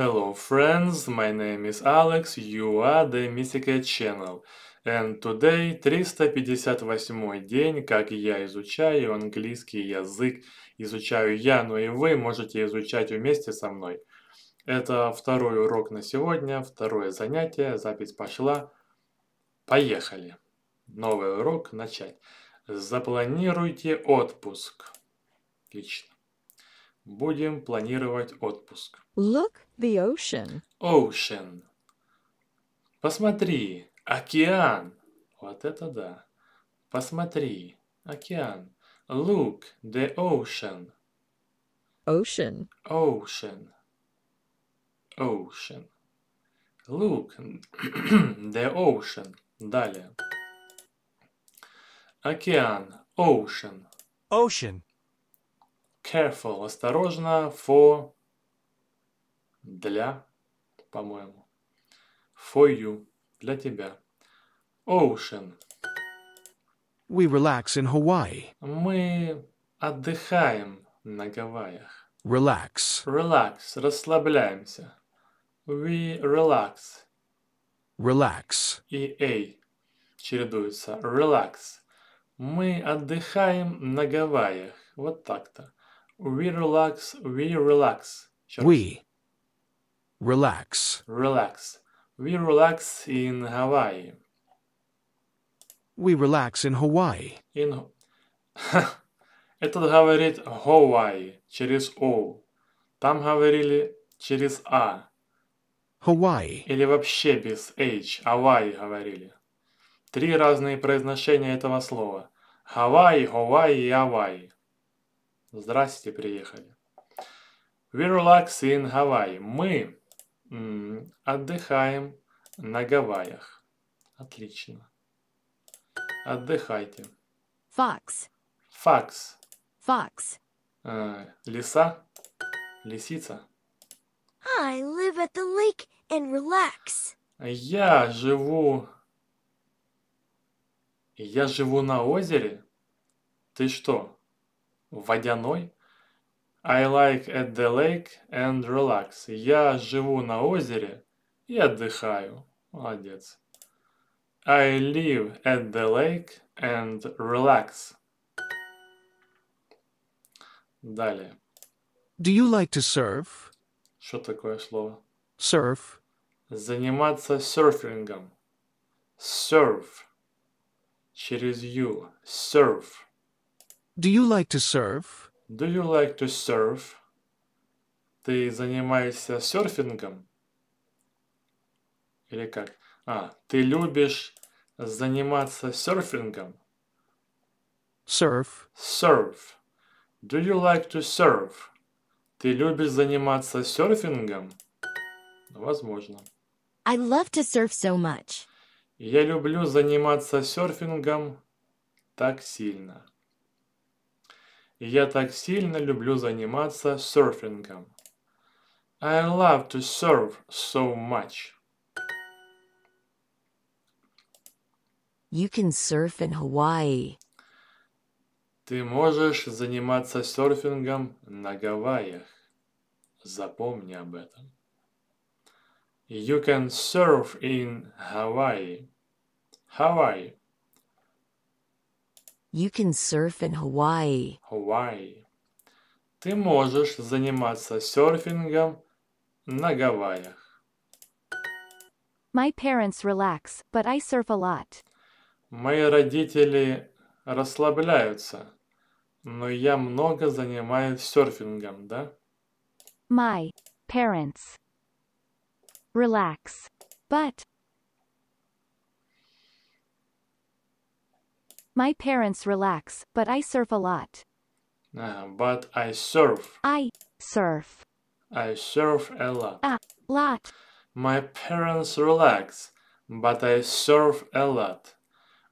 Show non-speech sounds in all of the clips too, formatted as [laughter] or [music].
Hello friends, my name is Alex, you are the Mystica Channel. And today 358 день, как я изучаю английский язык. Изучаю я, но и вы можете изучать вместе со мной. Это второй урок на сегодня, второе занятие, запись пошла. Поехали. Новый урок начать. Запланируйте отпуск. Отлично. Будем планировать отпуск. Look The ocean. Ocean. Посмотри, океан. Вот это да. Посмотри, океан. Look, the ocean. Ocean. Ocean. Ocean. Look, the ocean. Далее. Океан. Ocean. Ocean. Careful, осторожно, for для, по-моему. For you. Для тебя. Ocean. We relax in Hawaii. Мы отдыхаем на Гавайях. Relax. Relax. Расслабляемся. We relax. Relax. И A чередуется. Relax. Мы отдыхаем на Гавайях. Вот так-то. We relax, we relax. Еще we. Relax. Relax. We relax in Hawaii. We relax in Hawaii. In... [laughs] Это говорить Hawaii через O. Там говорили через A. А. Hawaii. Или вообще без H. Hawaii говорили. Три разные произношения этого слова. Hawaii, Hawaii и Hawaii. Здрасте, приехали. We relax in Hawaii. Мы Отдыхаем на Гавайях. Отлично. Отдыхайте. Fox. Факс. Fox. Э, лиса. Лисица. I live at the lake and relax. Я живу... Я живу на озере? Ты что, водяной? I like at the lake and relax. Я живу на озере и отдыхаю. Молодец. I live at the lake and relax. Далее. Do you like to surf? Что такое слово? Surf. Заниматься серфингом. Surf. Через you. Surf. Do you like to surf? Do you like to surf? Ты занимаешься серфингом? Или как? А, ты любишь заниматься серфингом? Surf. Surf. Do you like to surf? Ты любишь заниматься серфингом? Возможно. I love to surf so much. Я люблю заниматься серфингом так сильно. Я так сильно люблю заниматься серфингом. I love to surf so much. You can surf in Hawaii. Ты можешь заниматься серфингом на Гавайях. Запомни об этом. You can surf in Hawaii. Hawaii. You can surf in Hawaii. Hawaii. Ты можешь заниматься серфингом на Гавайях. My parents relax, but I surf a lot. Мои родители расслабляются, но я много занимаюсь серфингом, да? My parents relax, but My parents relax, but I surf a lot. Uh, but I surf. I surf. I surf a lot. A lot. My parents relax, but I surf a lot.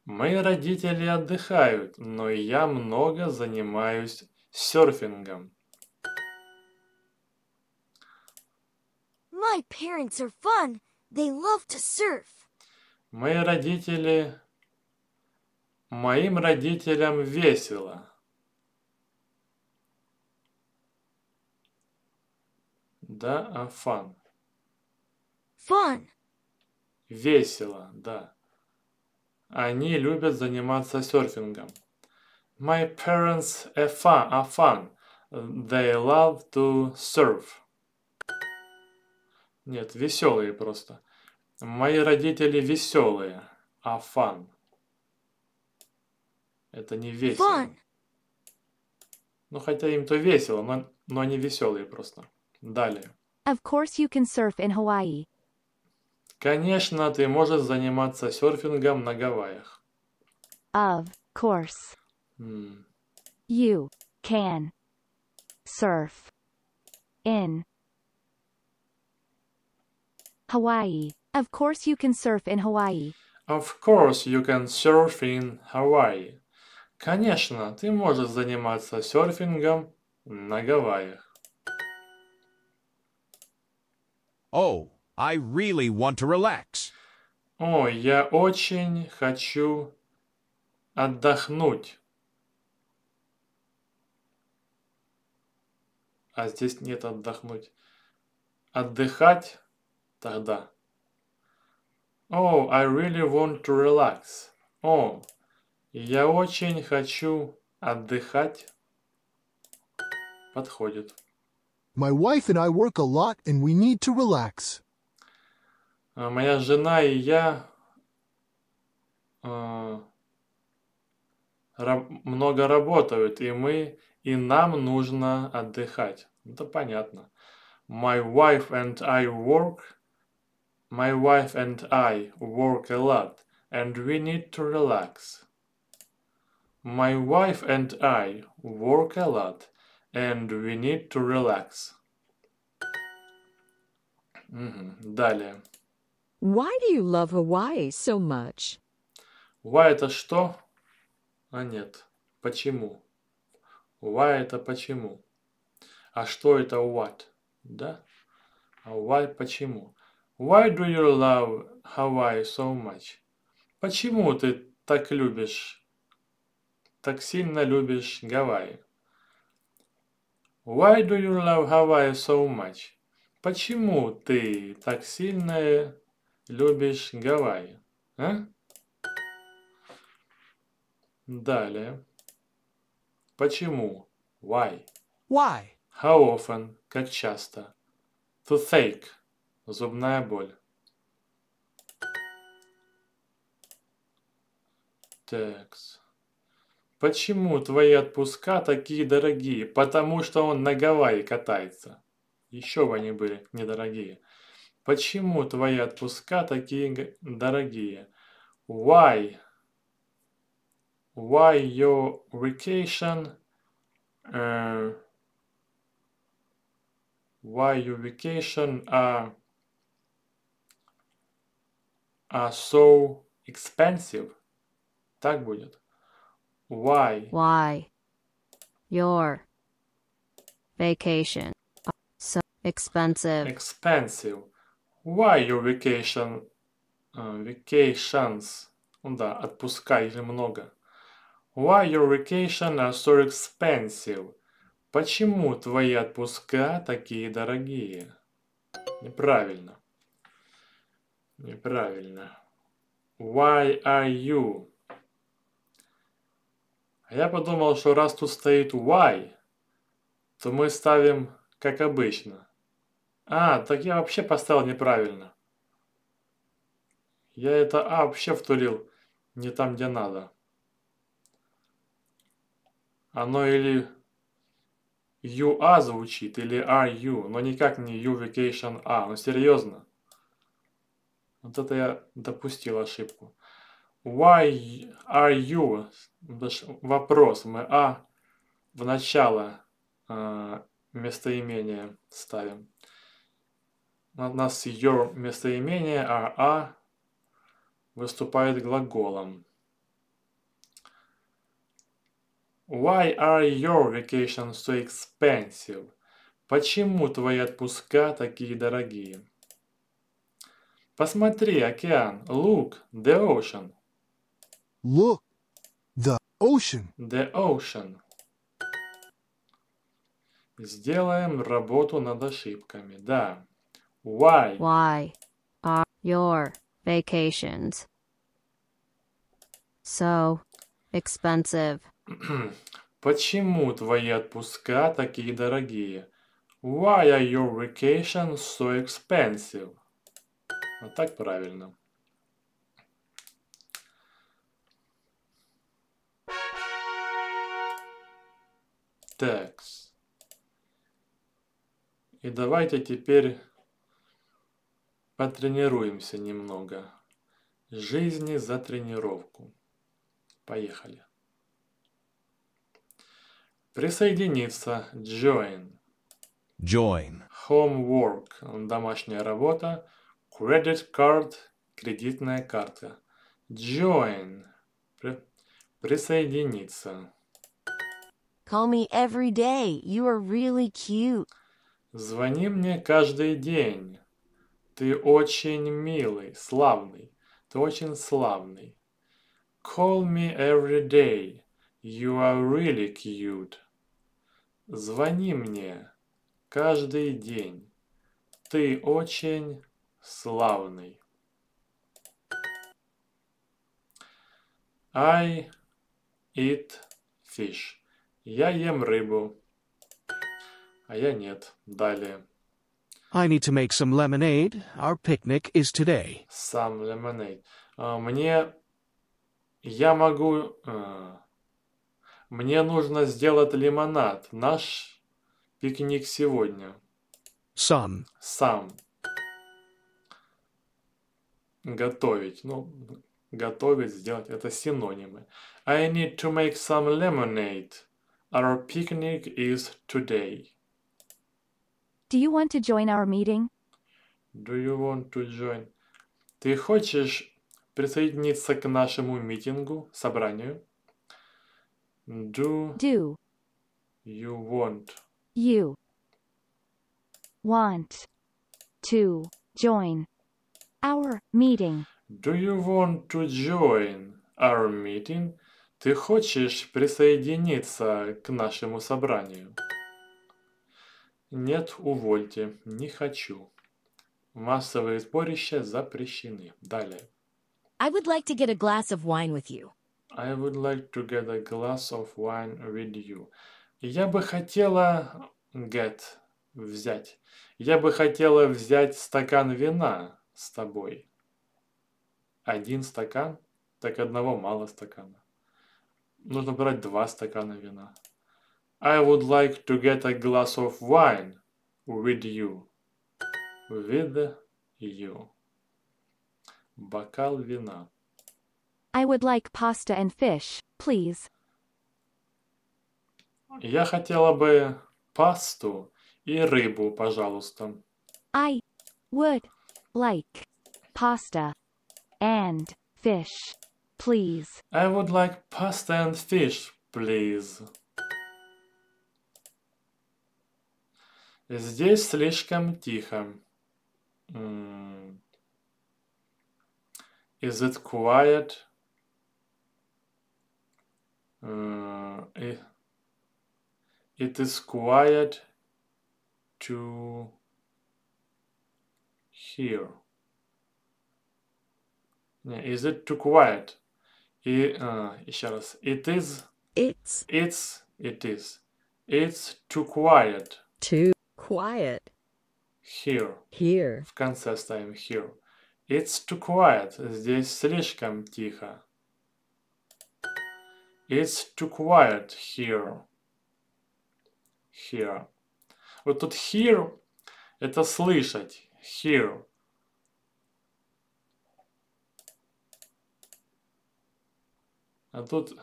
Мои родители отдыхают, но я много занимаюсь серфингом. My parents are fun. They love to surf. Мои родители Моим родителям весело. Да, а фан. Фан. Весело, да. Они любят заниматься серфингом. My parents are fun, are fun. They love to surf. Нет, веселые просто. Мои родители веселые, а fun. Это не весело. Fun. Ну, хотя им-то весело, но, но они веселые просто. Далее. Of course you can surf in Hawaii. Конечно, ты можешь заниматься серфингом на Гавайях. Of course. Mm. You can surf in Hawaii. Of course you can surf in Hawaii. Of course you can surf in Hawaii. Конечно, ты можешь заниматься серфингом на Гавайях. Oh, I really want to relax. О, я очень хочу отдохнуть. А здесь нет отдохнуть. Отдыхать тогда. Oh, I really want to relax. О, я очень хочу отдыхать. Подходит. My wife and I work a lot and we need to relax. А, моя жена и я э, раб, много работают, и мы и нам нужно отдыхать. Это понятно. My wife and I work. My wife and I work a lot, and we need to relax. My wife and I work a lot, and we need to relax. Угу. Далее. Why do you love Hawaii so much? Why это что? А нет. Почему? Why это почему? А что это what? Да? А why почему? Why do you love Hawaii so much? Почему ты так любишь так сильно любишь Гавайи? Why do you love Hawaii so much? Почему ты так сильно любишь Гавайи? А? Далее. Почему? Why? Why? How often? Как часто? Toothache. Зубная боль. Текст. «Почему твои отпуска такие дорогие? Потому что он на Гавайи катается». Еще бы они были недорогие. «Почему твои отпуска такие дорогие?» «Why?» «Why your vacation?» uh, «Why your vacation are, are so expensive?» Так будет. Why? Why? Your vacation so expensive. Expensive. Why your vacation? Uh, vacations. Да, отпуска или много. Why your vacation are so expensive? Почему твои отпуска такие дорогие? Неправильно. Неправильно. Why are you? А я подумал, что раз тут стоит y, то мы ставим как обычно. А, так я вообще поставил неправильно. Я это А вообще втулил не там, где надо. Оно или UA звучит, или RU, но никак не U A. Ну серьезно. Вот это я допустил ошибку. Why are you? Вопрос. Мы а в начало э, местоимения ставим. У нас your местоимение, а а выступает глаголом. Why are your vacations so expensive? Почему твои отпуска такие дорогие? Посмотри, океан. Look, the ocean. Look, the ocean. The ocean. Сделаем работу над ошибками. Да. Why? Why are your vacations so expensive? Почему твои отпуска такие дорогие? Why are your vacations so expensive? А так правильно. Так. И давайте теперь потренируемся немного. Жизни за тренировку. Поехали. Присоединиться. Join. Join. Homework. Домашняя работа. Credit card. Кредитная карта. Join. Присоединиться. Call me every day. You are really cute. Звони мне каждый день. Ты очень милый, славный. Ты очень славный. Call me every day. You are really cute. Звони мне каждый день. Ты очень славный. I eat fish. Я ем рыбу. А я нет. Далее. I need to make some lemonade. Our picnic is today. Some lemonade. А, мне... Я могу... А, мне нужно сделать лимонад. Наш пикник сегодня. Сам. Сам. Готовить. Ну, готовить, сделать. Это синонимы. I need to make some lemonade. Our picnic is today. Do you want to join our meeting? Do you want to join? Ты хочешь присоединиться к нашему митингу, собранию? Do, Do you want? You want to join our meeting? Do you want to join our meeting? Ты хочешь присоединиться к нашему собранию? Нет, увольте, не хочу. Массовые сборища запрещены. Далее. I would like to get a glass of wine with you. I would like to get a glass of wine with you. Я бы хотела get взять. Я бы хотела взять стакан вина с тобой. Один стакан, так одного мало стакана. Нужно брать два стакана вина. I would like to get a glass of wine with you. With you. Бокал вина. I would like pasta and fish, please. Я хотела бы пасту и рыбу, пожалуйста. I would like pasta and fish, please. I would like pasta and fish, please. Здесь слишком тихо. Is it quiet? Uh, э, it, it is quiet to hear. Is it too quiet? І, а, і раз. It is. It's. It's. It is. It's too quiet. Too quiet. Here. Here. В конце ставим here. It's too quiet. Здесь слишком тихо. It's too quiet here. Here. Вот тут here это слышать. Here. А тут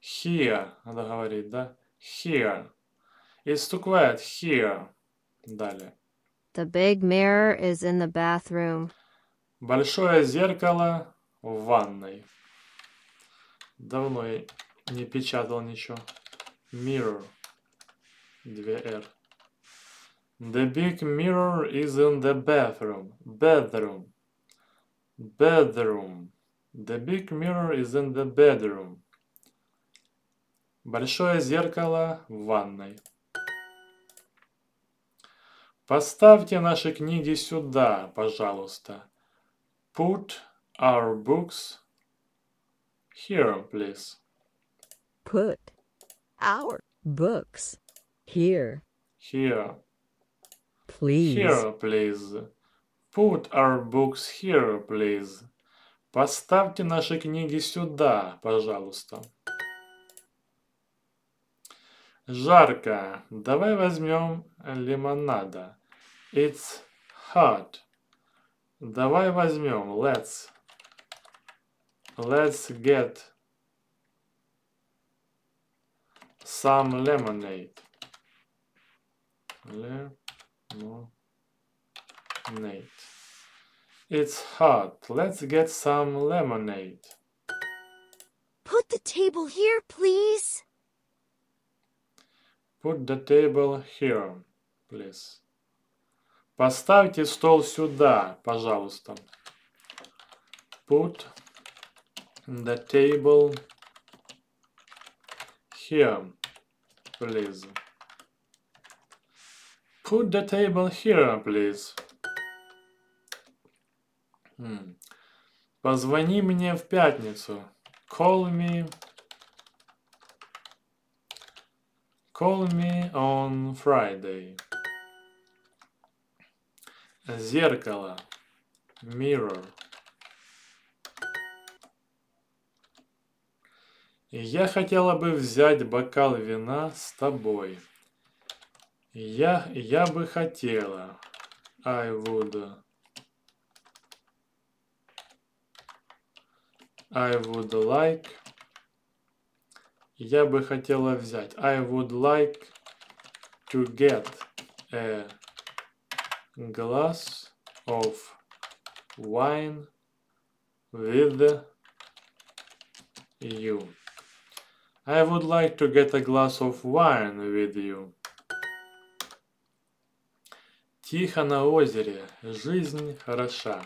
here надо говорить, да? Here. It's too quiet. Here. Далее. The big mirror is in the bathroom. Большое зеркало в ванной. Давно я не печатал ничего. Mirror. Две R. The big mirror is in the bathroom. Bedroom. Bedroom. The big mirror is in the bedroom. Большое зеркало в ванной. Поставьте наши книги сюда, пожалуйста. Put our books here, please. Put our books here. Here. Please. Here, please. Put our books here, please. Поставьте наши книги сюда, пожалуйста. Жарко. Давай возьмем лимонада. It's hot. Давай возьмем. Let's. Let's get some lemonade. Lemonade. It's hot. Let's get some lemonade. Put the table here, please. Put the table here, please. Поставьте стол сюда, пожалуйста. Put the table here, please. Put the table here, please. Позвони мне в пятницу. Call me. Call me on Friday. Зеркало. Mirror. Я хотела бы взять бокал вина с тобой. Я, я бы хотела. I would I would like. Я бы хотела взять. I would like to get a glass of wine with you. I would like to get a glass of wine with you. Тихо на озере, жизнь хороша.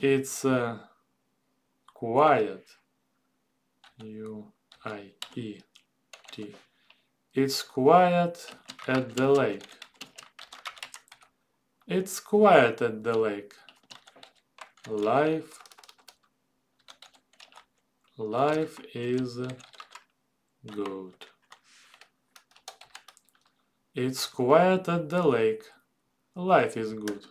It's uh, quiet. U I E T. It's quiet at the lake. It's quiet at the lake. Life Life is good. It's quiet at the lake. Life is good.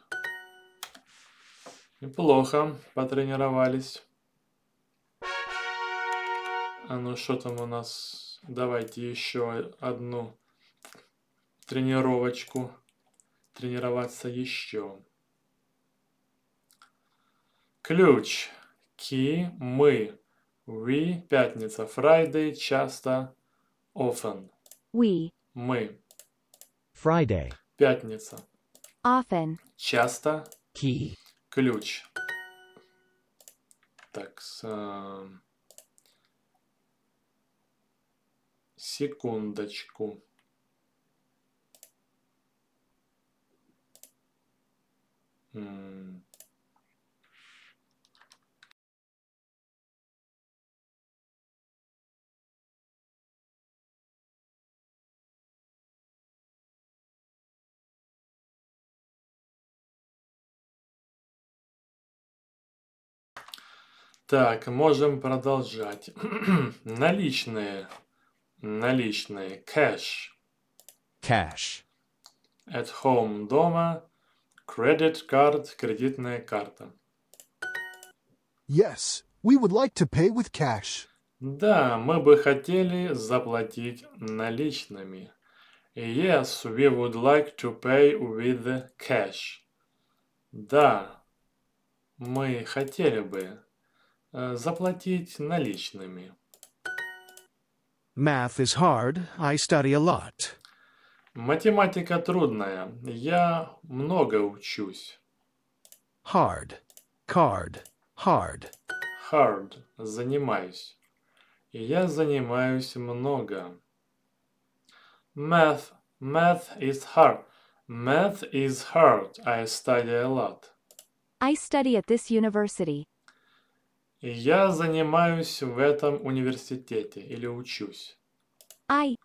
Неплохо потренировались. А ну что там у нас? Давайте еще одну тренировочку. Тренироваться еще. Ключ. Key. Мы. We. Пятница. Friday. Часто. Often. We. Мы. Friday. Пятница. Often. Часто. Key. Ключ. Так, с, э, Секундочку. Так, можем продолжать. [clears throat] Наличные. Наличные. Cash. Cash. At home. Дома. Credit card. Кредитная карта. Yes, we would like to pay with cash. Да, мы бы хотели заплатить наличными. Yes, we would like to pay with cash. Да, мы хотели бы э, заплатить наличными. Math is hard. I study a lot. Математика трудная. Я много учусь. Hard. Card. Hard. Hard. Занимаюсь. Я занимаюсь много. Math. Math is hard. Math is hard. I study a lot. I study at this university. я занимаюсь в этом университете или учусь. I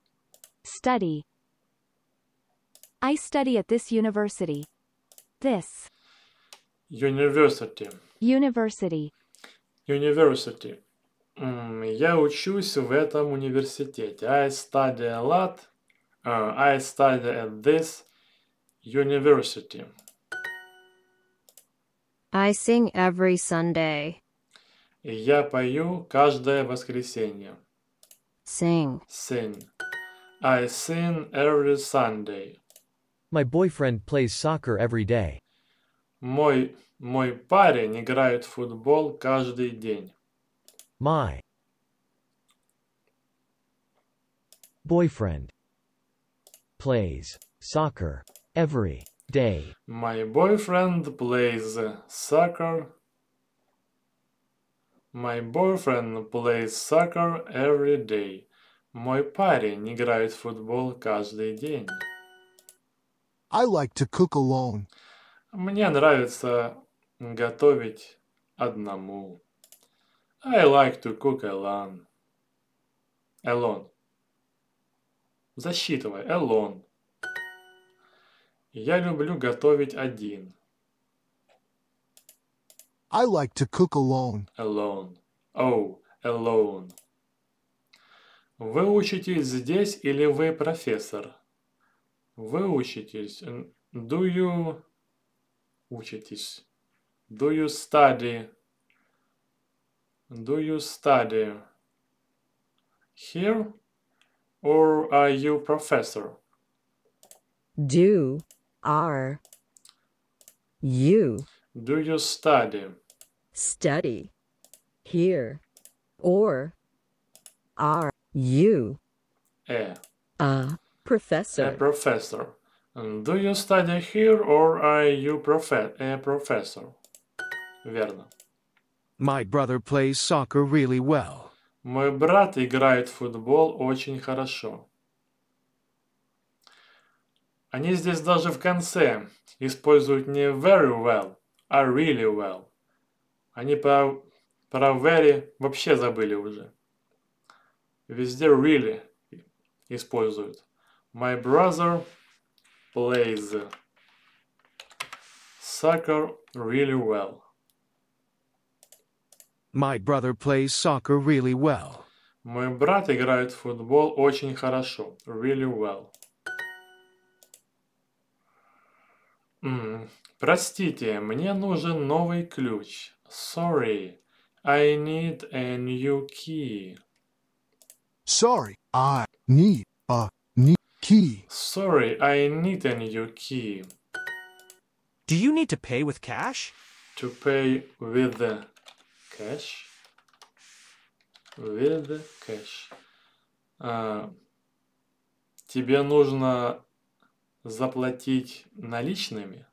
study. I study at this university. This. University. University. University. Я учусь в этом университете. I study a lot. Uh, I study at this university. I sing every Sunday. И я пою каждое воскресенье. Sing. Sing. I sing every Sunday. My boyfriend plays soccer every day. Мой мой парень играет в футбол каждый день. My boyfriend plays soccer every day. My boyfriend plays soccer My boyfriend plays soccer every day. Мой парень играет в футбол каждый день. I like to cook alone. Мне нравится готовить одному. I like to cook alone. Alone. Засчитывай. Alone. Я люблю готовить один. I like to cook alone. Alone. Oh, alone. Вы учитесь здесь или вы профессор? Вы учитесь. Do you... Учитесь. Do you study? Do you study here or are you professor? Do are you? Do you study? study, here, or are you a, a professor? A professor. Do you study here or are you profe a professor? Верно. My brother plays soccer really well. Мой брат играет в футбол очень хорошо. Они здесь даже в конце используют не very well, а really well. Они про, про very вообще забыли уже. Везде really используют. My brother plays soccer really well. My brother plays soccer really well. Мой брат играет в футбол очень хорошо. Really well. М простите, мне нужен новый ключ. Sorry, I need a new key. Sorry, I need a new key. Sorry, I need a new key. Do you need to pay with cash? To pay with cash. With cash. Uh, тебе нужно заплатить наличными?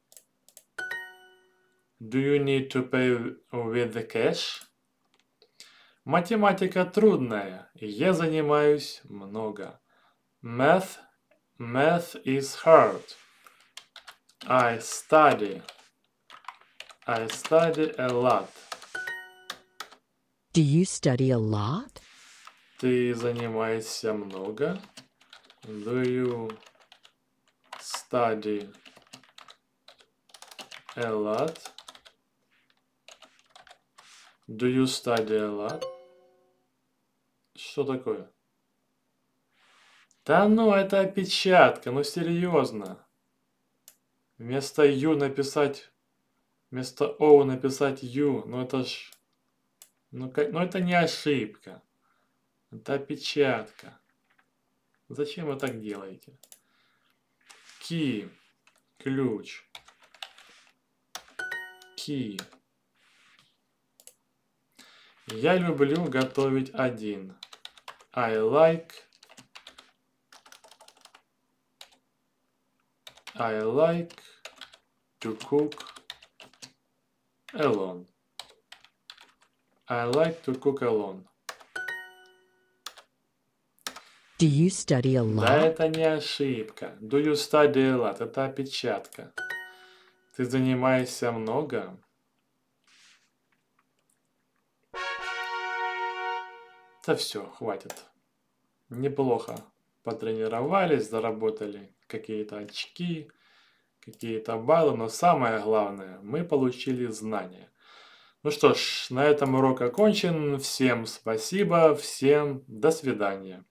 Do you need to pay with the cash? Математика трудная. Я занимаюсь много. Math, math is hard. I study. I study a lot. Do you study a lot? Ты занимаешься много? Do you study a lot? Do you study a lot? Что такое? Да ну, это опечатка, ну серьезно. Вместо you написать... Вместо O написать you, ну это ж... Ну, как... ну это не ошибка. Это опечатка. Зачем вы так делаете? Key. Ключ. Key. Я люблю готовить один. I like I like to cook alone. I like to cook alone. Do you study a lot? Да, это не ошибка. Do you study a lot? Это опечатка. Ты занимаешься много? Да все, хватит. Неплохо. Потренировались, заработали какие-то очки, какие-то баллы, но самое главное, мы получили знания. Ну что ж, на этом урок окончен. Всем спасибо, всем до свидания.